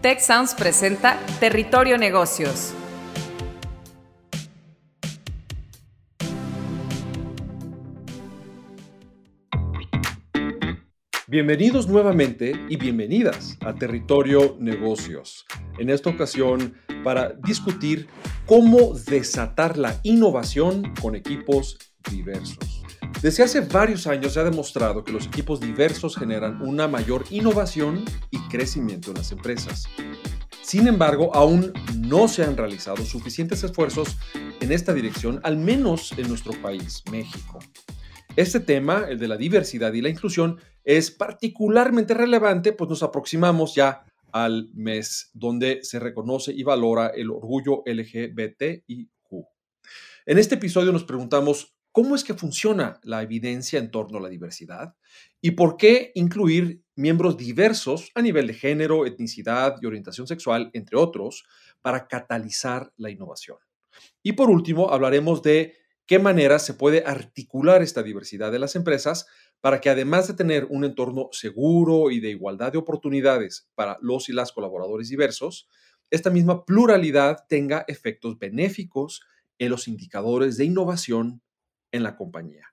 TechSounds presenta Territorio Negocios. Bienvenidos nuevamente y bienvenidas a Territorio Negocios. En esta ocasión para discutir cómo desatar la innovación con equipos diversos. Desde hace varios años se ha demostrado que los equipos diversos generan una mayor innovación y crecimiento en las empresas. Sin embargo, aún no se han realizado suficientes esfuerzos en esta dirección, al menos en nuestro país, México. Este tema, el de la diversidad y la inclusión, es particularmente relevante, pues nos aproximamos ya al mes donde se reconoce y valora el orgullo LGBTIQ. En este episodio nos preguntamos cómo es que funciona la evidencia en torno a la diversidad y por qué incluir miembros diversos a nivel de género, etnicidad y orientación sexual, entre otros, para catalizar la innovación. Y por último, hablaremos de qué manera se puede articular esta diversidad de las empresas para que además de tener un entorno seguro y de igualdad de oportunidades para los y las colaboradores diversos, esta misma pluralidad tenga efectos benéficos en los indicadores de innovación en la compañía.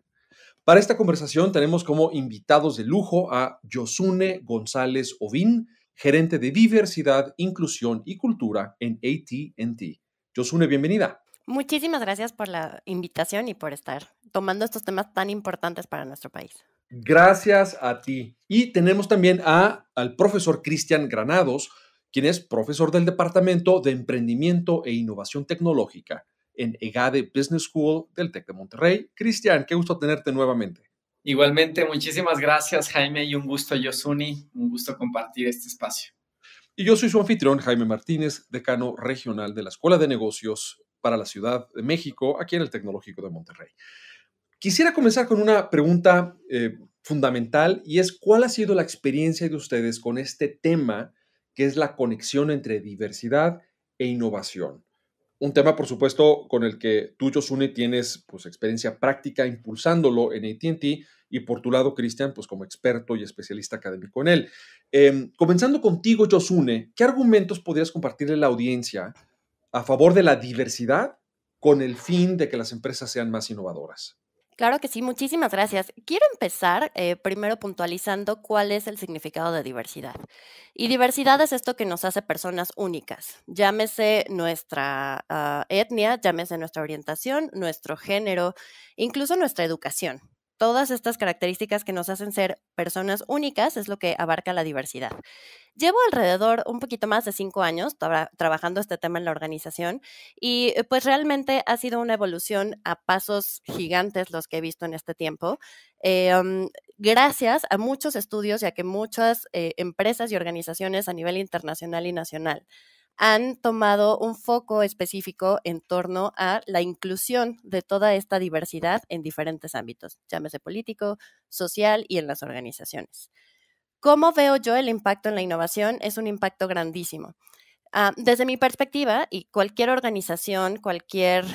Para esta conversación tenemos como invitados de lujo a Yosune González Ovín, gerente de diversidad, inclusión y cultura en ATT. Yosune, bienvenida. Muchísimas gracias por la invitación y por estar tomando estos temas tan importantes para nuestro país. Gracias a ti. Y tenemos también a, al profesor Cristian Granados, quien es profesor del Departamento de Emprendimiento e Innovación Tecnológica en EGADE Business School del TEC de Monterrey. Cristian, qué gusto tenerte nuevamente. Igualmente, muchísimas gracias Jaime y un gusto Yosuni, un gusto compartir este espacio. Y yo soy su anfitrión Jaime Martínez, decano regional de la Escuela de Negocios para la Ciudad de México, aquí en el Tecnológico de Monterrey. Quisiera comenzar con una pregunta eh, fundamental y es cuál ha sido la experiencia de ustedes con este tema que es la conexión entre diversidad e innovación. Un tema, por supuesto, con el que tú, Yosune, tienes pues, experiencia práctica impulsándolo en ATT y por tu lado, Cristian, pues como experto y especialista académico en él. Em, comenzando contigo, Yosune, ¿qué argumentos podrías compartirle a la audiencia a favor de la diversidad con el fin de que las empresas sean más innovadoras? Claro que sí, muchísimas gracias. Quiero empezar eh, primero puntualizando cuál es el significado de diversidad. Y diversidad es esto que nos hace personas únicas. Llámese nuestra ah, etnia, llámese nuestra orientación, nuestro género, incluso nuestra educación. Todas estas características que nos hacen ser personas únicas es lo que abarca la diversidad. Llevo alrededor un poquito más de cinco años trabajando este tema en la organización y eh, pues realmente ha sido una evolución a pasos gigantes los que he visto en este tiempo. Eh, um, gracias a muchos estudios y a que muchas eh, empresas y organizaciones a nivel internacional y nacional han tomado un foco específico en torno a la inclusión de toda esta diversidad en diferentes ámbitos, llámese político, social y en las organizaciones. ¿Cómo veo yo el impacto en la innovación? Es un impacto grandísimo. Ah, desde mi perspectiva, y cualquier organización, cualquier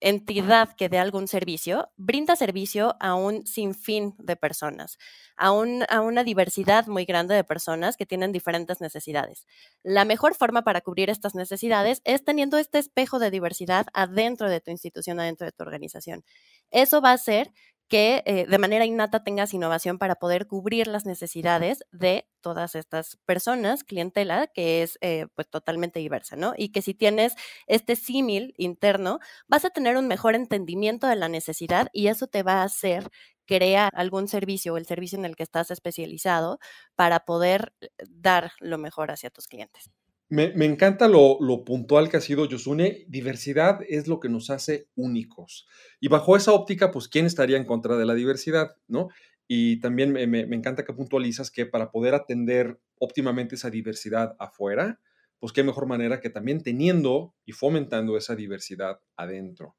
entidad que dé algún servicio brinda servicio a un sinfín de personas, a, una diversidad muy grande de personas que tienen diferentes necesidades. La mejor forma para cubrir estas necesidades es teniendo este espejo de diversidad adentro de tu institución, adentro de tu organización. Eso va a ser que eh, de manera innata tengas innovación para poder cubrir las necesidades de todas estas personas, clientela, que es eh, pues totalmente diversa, ¿no? Y que si tienes este símil interno, vas a tener un mejor entendimiento de la necesidad y eso te va a hacer crear algún servicio o el servicio en el que estás especializado para poder eh, dar lo mejor hacia tus clientes. Me, encanta lo, puntual que ha sido Yosune. Diversidad es lo que nos hace únicos. Y bajo esa óptica, pues, ¿quién estaría en contra de la diversidad? ¿No? Y también me, encanta que puntualizas que para poder atender óptimamente esa diversidad afuera, pues qué mejor manera que también teniendo y fomentando esa diversidad adentro.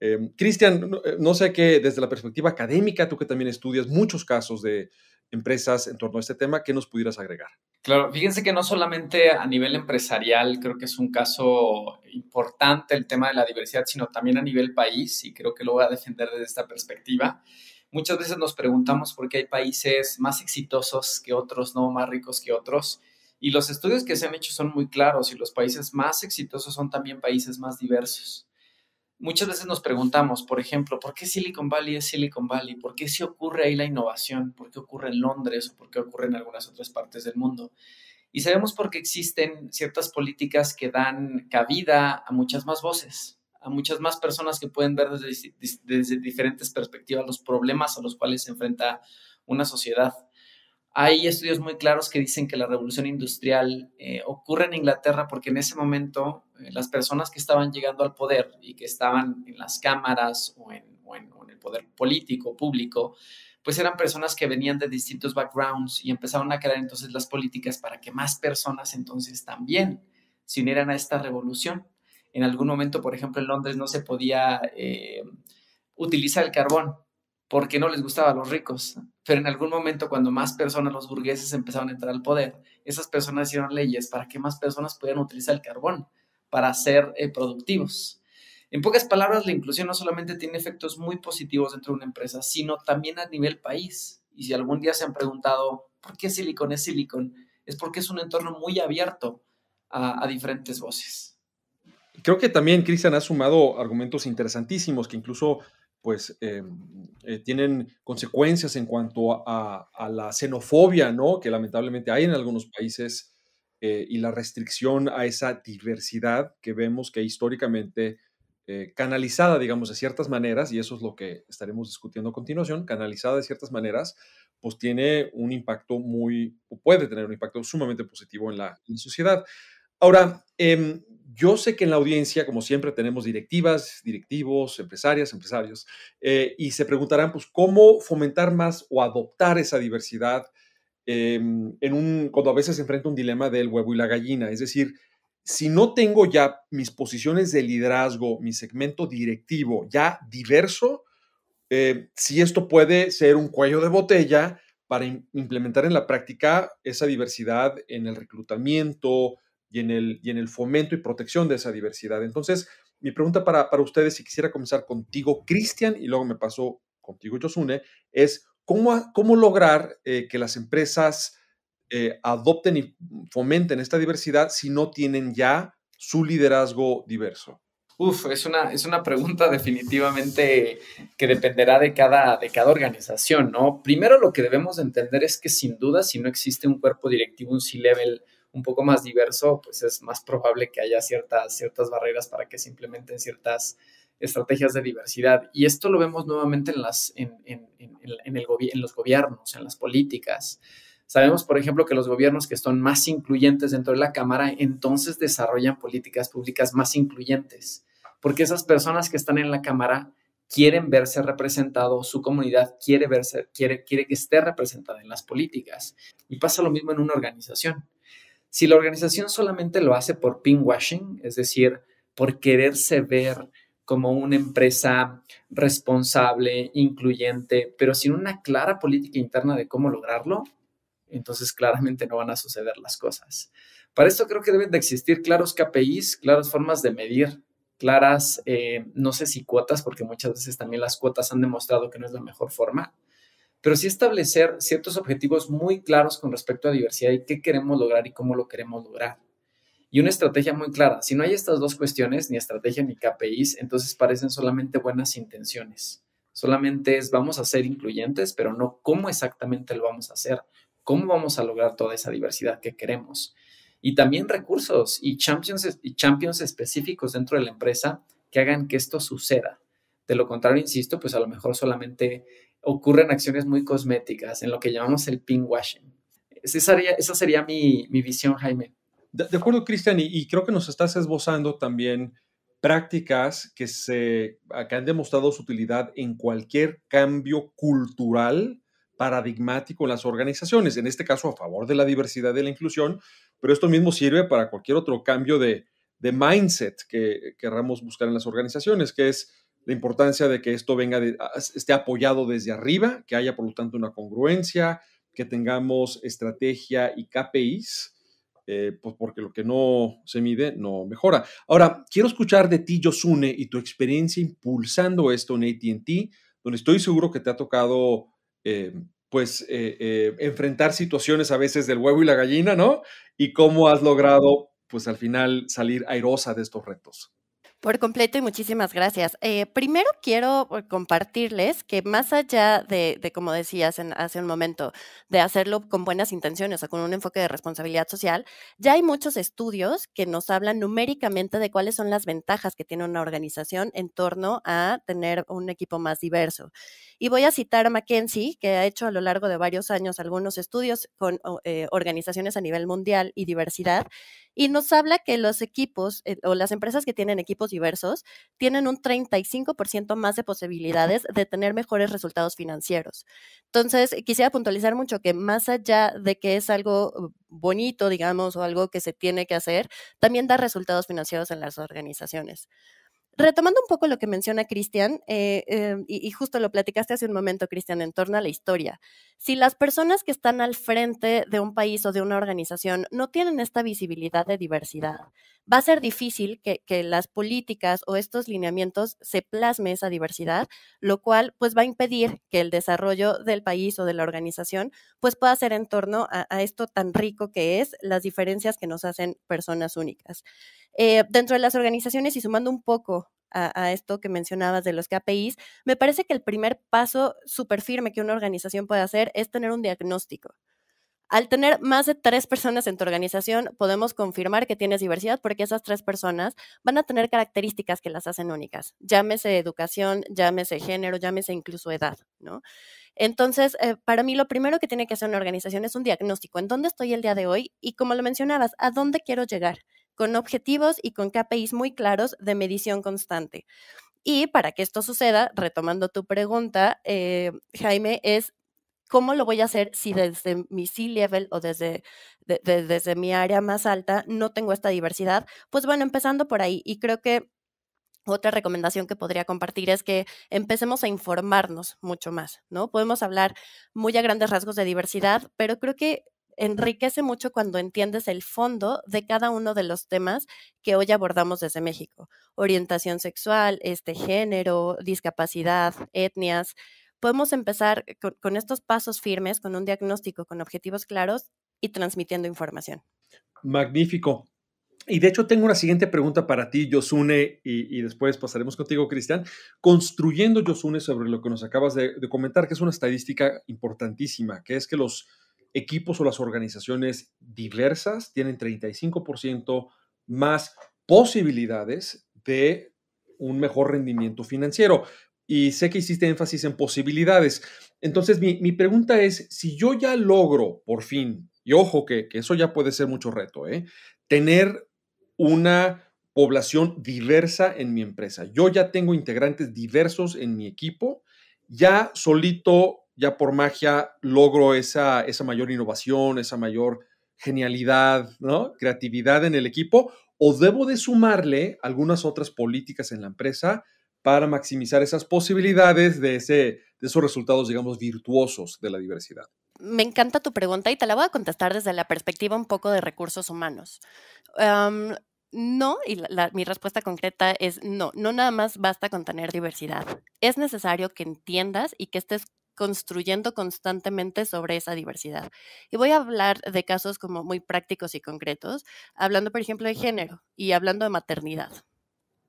Em, Cristian, no, eh, no, sé qué, desde la perspectiva académica, tú que también estudias muchos casos de empresas en torno a este tema, ¿qué nos pudieras agregar? Claro, fíjense que no solamente a nivel empresarial creo que es un caso importante el tema de la diversidad, sino también a nivel país, y creo que lo voy a defender desde esta perspectiva. Muchas veces nos preguntamos por qué hay países más exitosos que otros, no más ricos que otros, y los estudios que se han hecho son muy claros, y los países más exitosos son también países más diversos muchas veces nos preguntamos, por ejemplo, ¿por qué Silicon Valley es Silicon Valley? ¿Por qué se ocurre ahí la innovación? ¿Por qué ocurre en Londres o por qué ocurre en algunas otras partes del mundo? Y sabemos porque existen ciertas políticas que dan cabida a muchas más voces, a muchas más personas que pueden ver desde, desde diferentes perspectivas los problemas a los cuales se enfrenta una sociedad. Hay estudios muy claros que dicen que la revolución industrial eh, ocurre en Inglaterra porque en ese momento eh, las personas que estaban llegando al poder y que estaban en las cámaras o en, el poder político, público, pues eran personas que venían de distintos backgrounds y empezaron a crear entonces las políticas para que más personas entonces también se unieran a esta revolución. En algún momento, por ejemplo, en Londres no se podía eh, utilizar el carbón porque no les gustaba a los ricos pero en algún momento cuando más personas, los burgueses empezaron a entrar al poder, esas personas hicieron leyes para que más personas pudieran utilizar el carbón para ser eh, productivos. En pocas palabras, la inclusión no solamente tiene efectos muy positivos dentro de una empresa, sino también a nivel país. Y si algún día se han preguntado, ¿por qué Silicon es Silicon? Es porque es un entorno muy abierto a, a diferentes voces. Creo que también Cristian ha sumado argumentos interesantísimos que incluso pues eh, eh, tienen consecuencias en cuanto a, la xenofobia, ¿no? Que lamentablemente hay en algunos países eh, y la restricción a esa diversidad que vemos que históricamente canalizada, digamos, de ciertas maneras, y eso es lo que estaremos discutiendo a continuación, canalizada de ciertas maneras, pues tiene un impacto muy, o puede tener un impacto sumamente positivo en la, en la sociedad. Ahora, em, yo sé que en la audiencia, como siempre, tenemos directivas, directivos, empresarias, empresarios, eh, y se preguntarán, pues, ¿cómo fomentar más o adoptar esa diversidad em, en un, cuando a veces se enfrenta un dilema del huevo y la gallina? Es decir, si no tengo ya mis posiciones de liderazgo, mi segmento directivo ya diverso, eh, si esto puede ser un cuello de botella para implementar en la práctica esa diversidad en el reclutamiento, y en el, y en el fomento y protección de esa diversidad. Entonces, mi pregunta para, ustedes, si quisiera comenzar contigo, Cristian, y luego me paso contigo, Yosune, es cómo, cómo lograr eh, que las empresas eh, adopten y fomenten esta diversidad si no tienen ya su liderazgo diverso. Uf, es una, es una pregunta definitivamente que dependerá de cada, de cada organización, ¿no? Primero lo que debemos entender es que sin duda, si no existe un cuerpo directivo, un C-level un poco más diverso, pues es más probable que haya ciertas, ciertas barreras para que se implementen ciertas estrategias de diversidad. Y esto lo vemos nuevamente en, las, en, el en los gobiernos, en las políticas. Sabemos, por ejemplo, que los gobiernos que están más incluyentes dentro de la Cámara, entonces desarrollan políticas públicas más incluyentes, porque esas personas que están en la Cámara quieren verse representado, su comunidad quiere verse, quiere, quiere que esté representada en las políticas. Y pasa lo mismo en una organización. Si la organización solamente lo hace por washing, es decir, por quererse ver como una empresa responsable, incluyente, pero sin una clara política interna de cómo lograrlo, entonces claramente no van a suceder las cosas. Para esto creo que deben de existir claros KPIs, claras formas de medir, claras, eh, no sé si cuotas, porque muchas veces también las cuotas han demostrado que no es la mejor forma, pero sí establecer ciertos objetivos muy claros con respecto a diversidad y qué queremos lograr y cómo lo queremos lograr. Y una estrategia muy clara. Si no hay estas dos cuestiones, ni estrategia ni KPIs, entonces parecen solamente buenas intenciones. Solamente es vamos a ser incluyentes, pero no cómo exactamente lo vamos a hacer, cómo vamos a lograr toda esa diversidad que queremos. Y también recursos y champions, y champions específicos dentro de la empresa que hagan que esto suceda. De lo contrario, insisto, pues a lo mejor solamente ocurren acciones muy cosméticas en lo que llamamos el washing Esa sería, esa sería mi, visión, Jaime. De, acuerdo, Cristian, y, creo que nos estás esbozando también prácticas que, se, que han demostrado su utilidad en cualquier cambio cultural paradigmático en las organizaciones, en este caso a favor de la diversidad y la inclusión, pero esto mismo sirve para cualquier otro cambio de, de mindset que queramos buscar en las organizaciones, que es la importancia de que esto venga ah, esté apoyado desde arriba, que haya por lo tanto una congruencia, que tengamos estrategia y KPIs, eh, pues porque lo que no se mide no mejora. Ahora, quiero escuchar de ti, Yosune, y tu experiencia impulsando esto en ATT, donde estoy seguro que te ha tocado eh, pues eh, enfrentar situaciones a veces del huevo y la gallina, ¿no? Y cómo has logrado pues al final salir airosa de estos retos. Por completo y muchísimas gracias. Eh, primero quiero eh, compartirles que más allá de, como decías hace un momento, de hacerlo con buenas intenciones o con un enfoque de responsabilidad social, ya hay muchos estudios que nos hablan numéricamente de cuáles son las ventajas que tiene una organización en torno a tener un equipo más diverso. Y voy a citar a McKenzie, que ha hecho a lo largo de varios años algunos estudios con eh, organizaciones a nivel mundial y diversidad, y nos habla que los equipos o las empresas que tienen equipos diversos tienen un 35% más de posibilidades de tener mejores resultados financieros. Entonces, quisiera puntualizar mucho que más allá de que es algo bonito, digamos, o algo que se tiene que hacer, también da resultados financieros en las organizaciones. Retomando un poco lo que menciona Cristian, eh, eh, y, justo lo platicaste hace un momento, Cristian, en torno a la historia. Si las personas que están al frente de un país o de una organización no tienen esta visibilidad de diversidad, va a ser difícil que, las políticas o estos lineamientos se plasmen esa diversidad, lo cual pues va a impedir que el desarrollo del país o de la organización pues pueda ser en torno a, esto tan rico que es las diferencias que nos hacen personas únicas. Eh, dentro de las organizaciones y sumando un poco a, a, esto que mencionabas de los KPIs, me parece que el primer paso súper firme que una organización puede hacer es tener un diagnóstico. Al tener más de tres personas en tu organización, podemos confirmar que tienes diversidad porque esas tres personas van a tener características que las hacen únicas. Llámese educación, llámese género, llámese incluso edad, ¿no? Entonces, eh, para mí lo primero que tiene que hacer una organización es un diagnóstico, en dónde estoy el día de hoy y como lo mencionabas, a dónde quiero llegar, con objetivos y con KPIs muy claros de medición constante. Y para que esto suceda, retomando tu pregunta, eh, Jaime, es ¿Cómo lo voy a hacer si desde mi C-level o desde, desde mi área más alta no tengo esta diversidad? Pues bueno, empezando por ahí. Y creo que otra recomendación que podría compartir es que empecemos a informarnos mucho más, ¿no? Podemos hablar muy a grandes rasgos de diversidad, pero creo que enriquece mucho cuando entiendes el fondo de cada uno de los temas que hoy abordamos desde México. Orientación sexual, este género, discapacidad, etnias, podemos empezar con, estos pasos firmes, con un diagnóstico, con objetivos claros y transmitiendo información. Magnífico. Y de hecho tengo una siguiente pregunta para ti, Yosune, y, después pasaremos contigo, Cristian. Construyendo, Yosune, sobre lo que nos acabas de, de, comentar, que es una estadística importantísima, que es que los equipos o las organizaciones diversas tienen 35% más posibilidades de un mejor rendimiento financiero y sé que hiciste énfasis en posibilidades. Entonces, mi, pregunta es, si yo ya logro, por fin, y ojo que, eso ya puede ser mucho reto, ¿eh? tener una población diversa en mi empresa. Yo ya tengo integrantes diversos en mi equipo, ya solito, ya por magia, logro esa, esa mayor innovación, esa mayor genialidad, ¿no? creatividad en el equipo, o debo de sumarle algunas otras políticas en la empresa para maximizar esas posibilidades de, de esos resultados, digamos, virtuosos de la diversidad. Me encanta tu pregunta y te la voy a contestar desde la perspectiva un poco de recursos humanos. no, y mi respuesta concreta es no, no nada más basta con tener diversidad. Es necesario que entiendas y que estés construyendo constantemente sobre esa diversidad. Y voy a hablar de casos como muy prácticos y concretos, hablando por ejemplo de género y hablando de maternidad.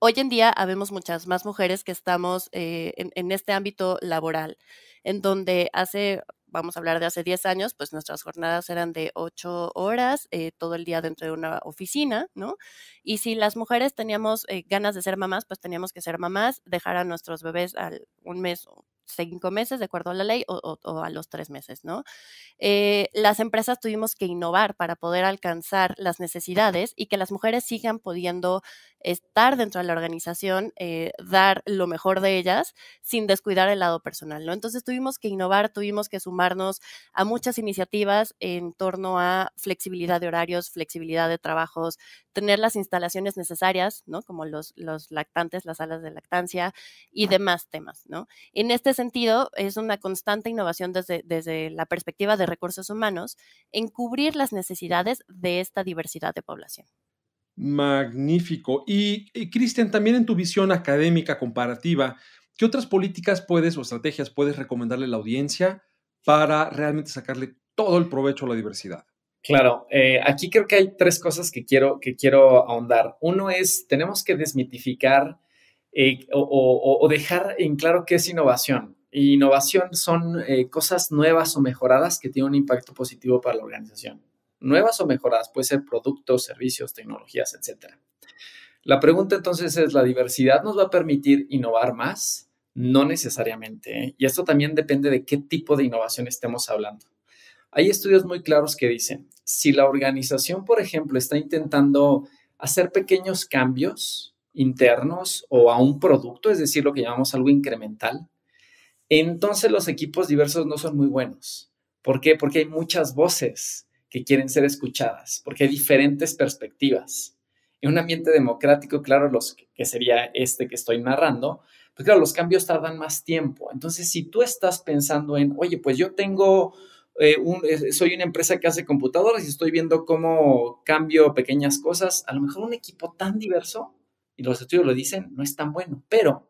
Hoy en día habemos muchas más mujeres que estamos eh, en, este ámbito laboral, en donde hace vamos a hablar de hace 10 años, pues nuestras jornadas eran de 8 horas, eh, todo el día dentro de una oficina, ¿no? Y si las mujeres teníamos eh, ganas de ser mamás, pues teníamos que ser mamás, dejar a nuestros bebés al, un mes cinco meses, de acuerdo a la ley, o, a los tres meses, ¿no? las empresas tuvimos que innovar para poder alcanzar las necesidades y que las mujeres sigan pudiendo estar dentro de la organización, eh, dar lo mejor de ellas sin descuidar el lado personal, ¿no? Entonces tuvimos que innovar, tuvimos que sumarnos a muchas iniciativas en torno a flexibilidad de horarios, flexibilidad de trabajos, tener las instalaciones necesarias, ¿no? Como los, lactantes, las salas de lactancia y demás temas, ¿no? En este sentido, es una constante innovación desde, desde la perspectiva de recursos humanos en cubrir las necesidades de esta diversidad de población. Magnífico. Y, Cristian, también en tu visión académica comparativa, ¿qué otras políticas puedes o estrategias puedes recomendarle a la audiencia para realmente sacarle todo el provecho a la diversidad? Claro, eh, aquí creo que hay tres cosas que quiero, que quiero ahondar. Uno es, tenemos que desmitificar eh, o, dejar en claro qué es innovación. Innovación son eh, cosas nuevas o mejoradas que tienen un impacto positivo para la organización nuevas o mejoradas, puede ser productos, servicios, tecnologías, etc. La pregunta entonces es, ¿la diversidad nos va a permitir innovar más? No necesariamente. ¿eh? Y esto también depende de qué tipo de innovación estemos hablando. Hay estudios muy claros que dicen, si la organización, por ejemplo, está intentando hacer pequeños cambios internos o a un producto, es decir, lo que llamamos algo incremental, entonces los equipos diversos no son muy buenos. ¿Por qué? Porque hay muchas voces que quieren ser escuchadas, porque hay diferentes perspectivas. En un ambiente democrático, claro, los que sería este que estoy narrando, pues claro, los cambios tardan más tiempo. Entonces, si tú estás pensando en, oye, pues yo tengo eh, eh, soy una empresa que hace computadoras y estoy viendo cómo cambio pequeñas cosas. A lo mejor un equipo tan diverso, y los estudios lo dicen, no es tan bueno. Pero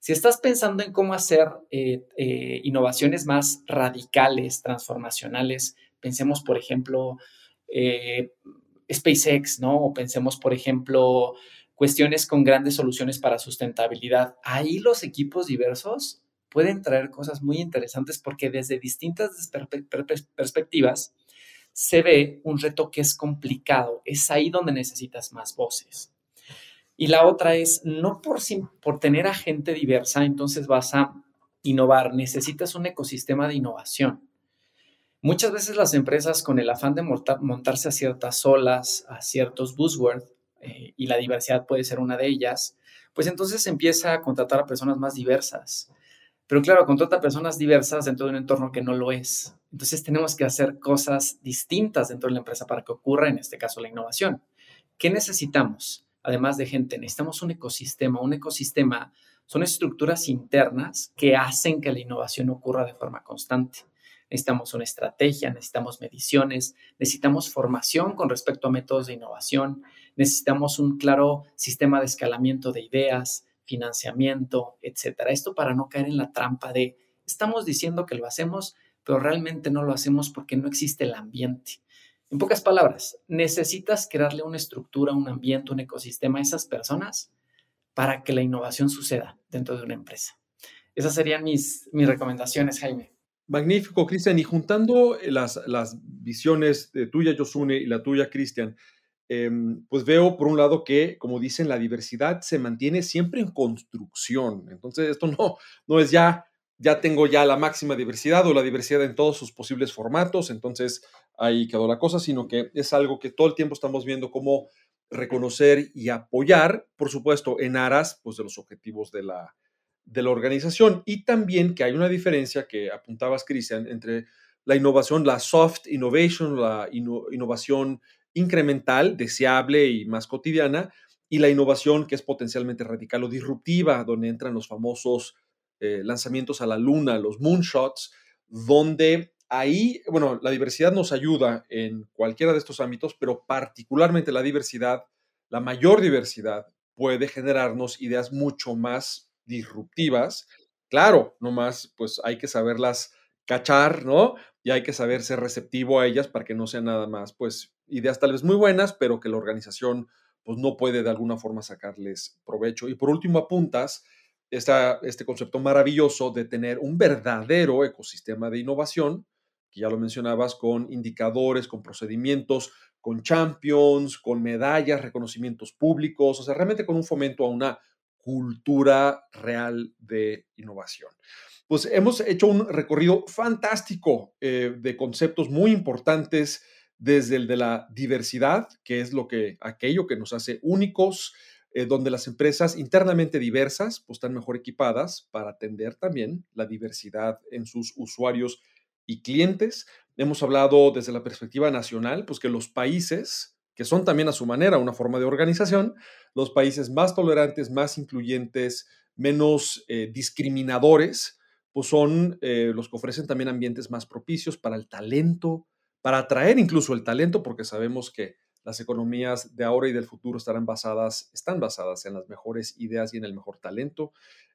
si estás pensando en cómo hacer eh, innovaciones más radicales, transformacionales, Pensemos, por ejemplo, eh, SpaceX, ¿no? O pensemos, por ejemplo, cuestiones con grandes soluciones para sustentabilidad. Ahí los equipos diversos pueden traer cosas muy interesantes porque desde distintas perspectivas se ve un reto que es complicado. Es ahí donde necesitas más voces. Y la otra es, no por, por tener a gente diversa, entonces vas a innovar. Necesitas un ecosistema de innovación. Muchas veces las empresas con el afán de montarse a ciertas olas, a ciertos buzzwords, eh, y la diversidad puede ser una de ellas, pues entonces empieza a contratar a personas más diversas. Pero claro, contrata personas diversas dentro de un entorno que no lo es. Entonces tenemos que hacer cosas distintas dentro de la empresa para que ocurra, en este caso, la innovación. ¿Qué necesitamos? Además de gente, necesitamos un ecosistema. Un ecosistema son estructuras internas que hacen que la innovación ocurra de forma constante necesitamos una estrategia, necesitamos mediciones, necesitamos formación con respecto a métodos de innovación, necesitamos un claro sistema de escalamiento de ideas, financiamiento, etcétera. Esto para no caer en la trampa de estamos diciendo que lo hacemos, pero realmente no lo hacemos porque no existe el ambiente. En pocas palabras, necesitas crearle una estructura, un ambiente, un ecosistema a esas personas para que la innovación suceda dentro de una empresa. Esas serían mis, mis recomendaciones, Jaime. Magnífico, Cristian. Y juntando eh, las, las visiones de tuya, Yosune, y la tuya, Cristian, em, pues veo por un lado que, como dicen, la diversidad se mantiene siempre en construcción. Entonces, esto no, no es ya, ya tengo ya la máxima diversidad o la diversidad en todos sus posibles formatos, entonces ahí quedó la cosa, sino que es algo que todo el tiempo estamos viendo cómo reconocer y apoyar, por supuesto, en aras pues, de los objetivos de la, de la organización y también que hay una diferencia que apuntabas, Cristian, entre la innovación, la soft innovation, la innovación incremental, deseable y más cotidiana, y la innovación que es potencialmente radical o disruptiva, donde entran los famosos eh, lanzamientos a la luna, los moonshots, donde ahí, bueno, la diversidad nos ayuda en cualquiera de estos ámbitos, pero particularmente la diversidad, la mayor diversidad puede generarnos ideas mucho más disruptivas. Claro, nomás pues hay que saberlas cachar, ¿no? Y hay que saber ser receptivo a ellas para que no sean nada más, pues, ideas tal vez muy buenas, pero que la organización pues no puede de alguna forma sacarles provecho. Y por último, apuntas este concepto maravilloso de tener un verdadero ecosistema de innovación, que ya lo mencionabas, con indicadores, con procedimientos, con champions, con medallas, reconocimientos públicos, o sea, realmente con un fomento a una cultura real de innovación. Pues hemos hecho un recorrido fantástico eh, de conceptos muy importantes desde el de la diversidad, que es lo que aquello que nos hace únicos, eh, donde las empresas internamente diversas pues, están mejor equipadas para atender también la diversidad en sus usuarios y clientes. Hemos hablado desde la perspectiva nacional, pues que los países que son también a su manera una forma de organización, los países más tolerantes, más incluyentes, menos eh, discriminadores, pues son eh, los que ofrecen también ambientes más propicios para el talento, para atraer incluso el talento, porque sabemos que las economías de ahora y del futuro estarán basadas, están basadas en las mejores ideas y en el mejor talento.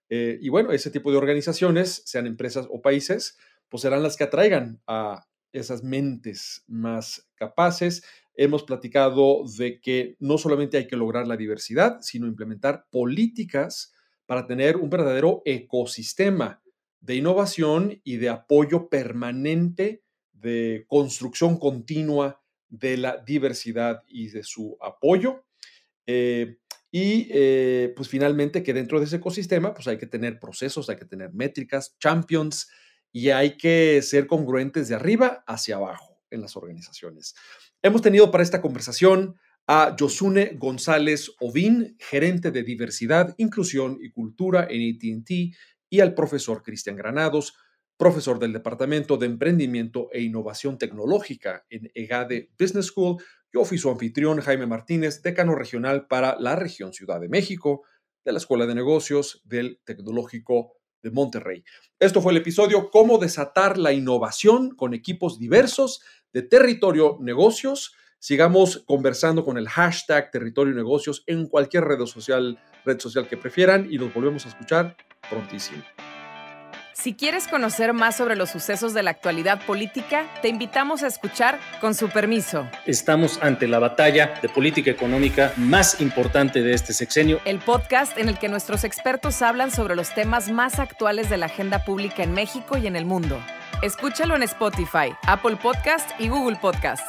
Eh, y bueno, ese tipo de organizaciones, sean empresas o países, pues serán las que atraigan a esas mentes más capaces, hemos platicado de que no solamente hay que lograr la diversidad, sino implementar políticas para tener un verdadero ecosistema de innovación y de apoyo permanente, de construcción continua de la diversidad y de su apoyo. Eh, y eh, pues finalmente que dentro de ese ecosistema pues hay que tener procesos, hay que tener métricas, champions y hay que ser congruentes de arriba hacia abajo en las organizaciones. Hemos tenido para esta conversación a Yosune González Ovín, gerente de diversidad, inclusión y cultura en ATT, y al profesor Cristian Granados, profesor del Departamento de Emprendimiento e Innovación Tecnológica en EGADE Business School. y oficio anfitrión, Jaime Martínez, decano regional para la región Ciudad de México, de la Escuela de Negocios del Tecnológico de Monterrey. Esto fue el episodio Cómo desatar la innovación con equipos diversos de territorio negocios. Sigamos conversando con el hashtag territorio negocios en cualquier red social, red social que prefieran y nos volvemos a escuchar prontísimo. Si quieres conocer más sobre los sucesos de la actualidad política, te invitamos a escuchar con su permiso. Estamos ante la batalla de política económica más importante de este sexenio. El podcast en el que nuestros expertos hablan sobre los temas más actuales de la agenda pública en México y en el mundo. Escúchalo en Spotify, Apple Podcast y Google Podcast.